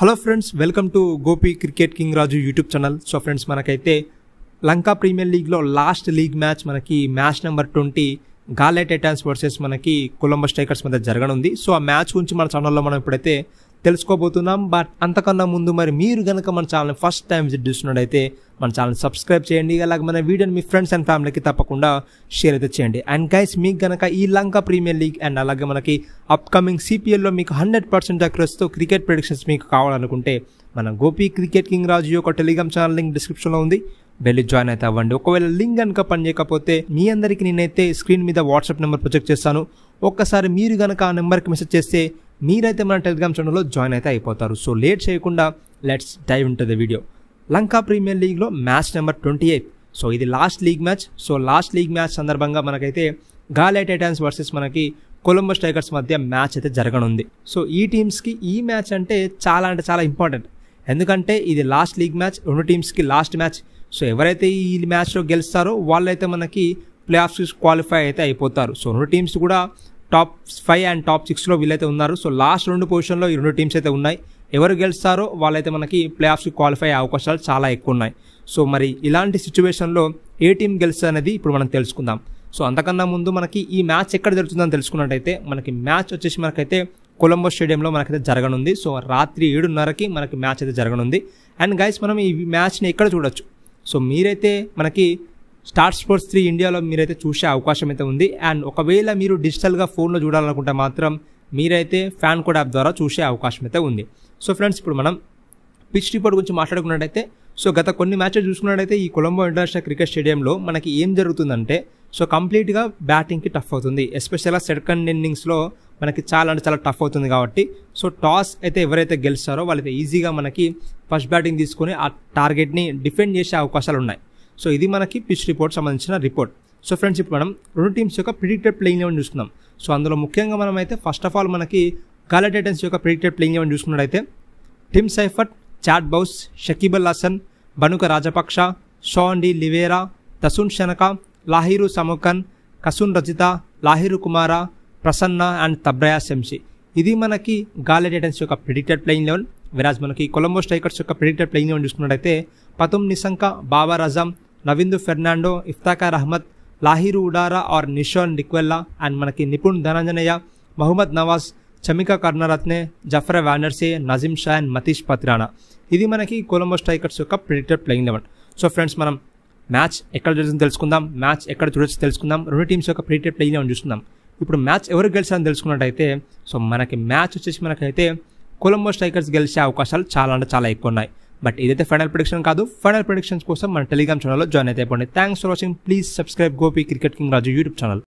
hello friends welcome to Gopi cricket king Raju YouTube channel so friends మనకైతే Lanka premier లీగ్లో last league match మనకి match number twenty Galle titans versus మనకి Colombo strikers మధ్య జరగనుంది so ఆ మ్యాచ్ గురించి మన ఛానల్లో మనం ఇప్పుడైతే తెలుసుకోబోతున్నాం బట్ అంతకన్నా ముందు మరి మీరు కనుక మన ఛానల్ని ఫస్ట్ టైం విజిట్ చేస్తున్నట్టయితే మన ఛానల్ సబ్స్క్రైబ్ చేయండి అలాగే మన వీడియోని మీ ఫ్రెండ్స్ అండ్ ఫ్యామిలీకి తప్పకుండా షేర్ అయితే చేయండి అండ్ గైస్ మీకు కనుక ఈ లంక ప్రీమియర్ లీగ్ అండ్ అలాగే మనకి అప్కమింగ్ సిపిఎల్లో మీకు హండ్రెడ్ పర్సెంట్ అక్రస్తో క్రికెట్ ప్రొడిక్షన్స్ మీకు కావాలనుకుంటే మన గోపి క్రికెట్ కింగ్ రాజు యొక్క టెలిగ్రామ్ ఛానల్ లింక్ డిస్క్రిప్షన్లో ఉంది వెళ్ళి జాయిన్ అయితే అవ్వండి ఒకవేళ లింక్ కనుక పనిచేయకపోతే మీ అందరికీ నేనైతే స్క్రీన్ మీద వాట్సాప్ నెంబర్ ప్రొజెక్ట్ చేస్తాను ఒక్కసారి మీరు కనుక ఆ నెంబర్కి మెసేజ్ చేస్తే మీరైతే మన టెలిగ్రామ్ ఛానల్లో జాయిన్ అయితే అయిపోతారు సో లేట్ చేయకుండా లెట్స్ డైవ్ ఉంటుంది ద వీడియో లంకా ప్రీమియర్ లీగ్లో match number twenty eight so ఇది last league match so last league match సందర్భంగా మనకైతే గాలి టైటాన్స్ వర్సెస్ మనకి కొలంబో స్ట్రైకర్స్ మధ్య మ్యాచ్ అయితే జరగనుంది సో ఈ టీమ్స్కి ఈ మ్యాచ్ అంటే చాలా అంటే చాలా ఇంపార్టెంట్ ఎందుకంటే ఇది లాస్ట్ లీగ్ మ్యాచ్ రెండు టీమ్స్కి లాస్ట్ మ్యాచ్ సో ఎవరైతే ఈ మ్యాచ్లో గెలుస్తారో వాళ్ళైతే మనకి ప్లే ఆఫ్స్ క్వాలిఫై అయితే అయిపోతారు సో రెండు టీమ్స్ కూడా టాప్ ఫైవ్ అండ్ టాప్ సిక్స్లో వీళ్ళైతే ఉన్నారు సో లాస్ట్ రెండు పొజిషన్లో ఈ రెండు టీమ్స్ అయితే ఉన్నాయి ఎవరు గెలుస్తారో వాళ్ళైతే మనకి ప్లే ఆఫ్స్కి క్వాలిఫై అయ్యే అవకాశాలు చాలా ఎక్కువ ఉన్నాయి సో మరి ఇలాంటి సిచ్యువేషన్లో ఏ టీం గెలుస్తుంది అనేది ఇప్పుడు మనం తెలుసుకుందాం సో అంతకన్నా ముందు మనకి ఈ మ్యాచ్ ఎక్కడ జరుగుతుందని తెలుసుకున్నట్టయితే మనకి మ్యాచ్ వచ్చేసి మనకైతే కొలంబో స్టేడియంలో మనకైతే జరగనుంది సో రాత్రి ఏడున్నరకి మనకి మ్యాచ్ అయితే జరగనుంది అండ్ గైస్ మనం ఈ మ్యాచ్ని ఎక్కడ చూడొచ్చు సో మీరైతే మనకి స్టార్ స్పోర్ట్స్ త్రీ ఇండియాలో మీరైతే చూసే అవకాశం అయితే ఉంది అండ్ ఒకవేళ మీరు డిజిటల్గా ఫోన్లో చూడాలనుకుంటే మాత్రం మీరైతే ఫ్యాన్ కోడ్ యాప్ ద్వారా చూసే అవకాశం అయితే ఉంది సో ఫ్రెండ్స్ ఇప్పుడు మనం పిచ్ రిపోర్ట్ గురించి మాట్లాడుకున్నట్టయితే సో గత కొన్ని మ్యాచ్లు చూసుకున్నట్టయితే ఈ కొలంబో ఇంటర్నేషనల్ క్రికెట్ స్టేడియంలో మనకి ఏం జరుగుతుందంటే సో కంప్లీట్గా బ్యాటింగ్కి టఫ్ అవుతుంది ఎస్పెషల్గా సెకండ్ ఇన్నింగ్స్లో మనకి చాలా అంటే చాలా టఫ్ అవుతుంది కాబట్టి సో టాస్ అయితే ఎవరైతే గెలుస్తారో వాళ్ళైతే ఈజీగా మనకి ఫస్ట్ బ్యాటింగ్ తీసుకొని ఆ టార్గెట్ని డిఫెండ్ చేసే అవకాశాలు ఉన్నాయి సో ఇది మనకి పిచ్ రిపోర్ట్ సంబంధించిన రిపోర్ట్ సో ఫ్రెండ్స్ ఇప్పుడు మనం రెండు టీమ్స్ యొక్క ప్రిడిక్టెడ్ ప్లేయింగ్ లెవెన్ చూసుకున్నాం సో అందులో ముఖ్యంగా మనం అయితే ఫస్ట్ ఆఫ్ ఆల్ మనకి టైటన్స్ యొక్క ప్రిడిక్టెడ్ ప్లేయింగ్ లెవెన్ చూసుకున్నట్టయితే Tim Seifert Chad Bowes Shakib al Hasan Bhanuka Rajapaksa షోండి లివేరా Dasun Shanaka Lahiru Samarakoon Kasun Rajitha Lahiru Kumara Prasanna and Tabraiz Shamsi ఇది మనకి గాలి టైటన్స్ యొక్క ప్రిడిక్టెడ్ ప్లేయింగ్ లెవెన్ విరాజ్ మనకి కొలంబో స్ట్రైకర్స్ యొక్క ప్రిడిక్టెడ్ ప్లేయింగ్ లెవెన్ చూసుకున్నట్టయితే పతుమ్ నిశంక బాబా రజం నవిందు ఫెర్నాండో ఇఫ్తాకార్ అహ్మద్ లాహిరు ఉడారా ఆర్ నిషోన్ నిక్వెల్లా అండ్ మనకి నిపుణ్ ధనంజనయ్య మహమ్మద్ నవాజ్ చమికా కర్ణరత్నే జఫర్ వ్యానర్సే నజీమ్ షా అండ్ మతీష్ పత్రానా ఇది మనకి కొలంబో స్ట్రైకర్స్ యొక్క predicted playing eleven so friends మనం మ్యాచ్ ఎక్కడ జరుగుతుందో తెలుసుకుందాం మ్యాచ్ ఎక్కడ చూడొచ్చు తెలుసుకుందాం రెండు టీమ్స్ యొక్క ప్రిడిక్టెడ్ ప్లేయింగ్ లెవెన్ చూసుకుందాం ఇప్పుడు మ్యాచ్ ఎవరు గెలిచారని తెలుసుకున్నట్టయితే సో మనకి మ్యాచ్ వచ్చేసి మనకైతే కొలంబో స్ట్రైకర్స్ గెలిచే అవకాశాలు చాలా అంటే చాలా ఎక్కువ ఉన్నాయి బట్ ఇదైతే ఫైనల్ ప్రొడిక్షన్ కాదు ఫైనల్ ప్రొడిక్షన్స్ కోసం మన టెలిగ్రామ్ ఛానల్లో జాయిన్ అయితే పోండి thanks for watching please subscribe Gopi cricket king Raju YouTube channel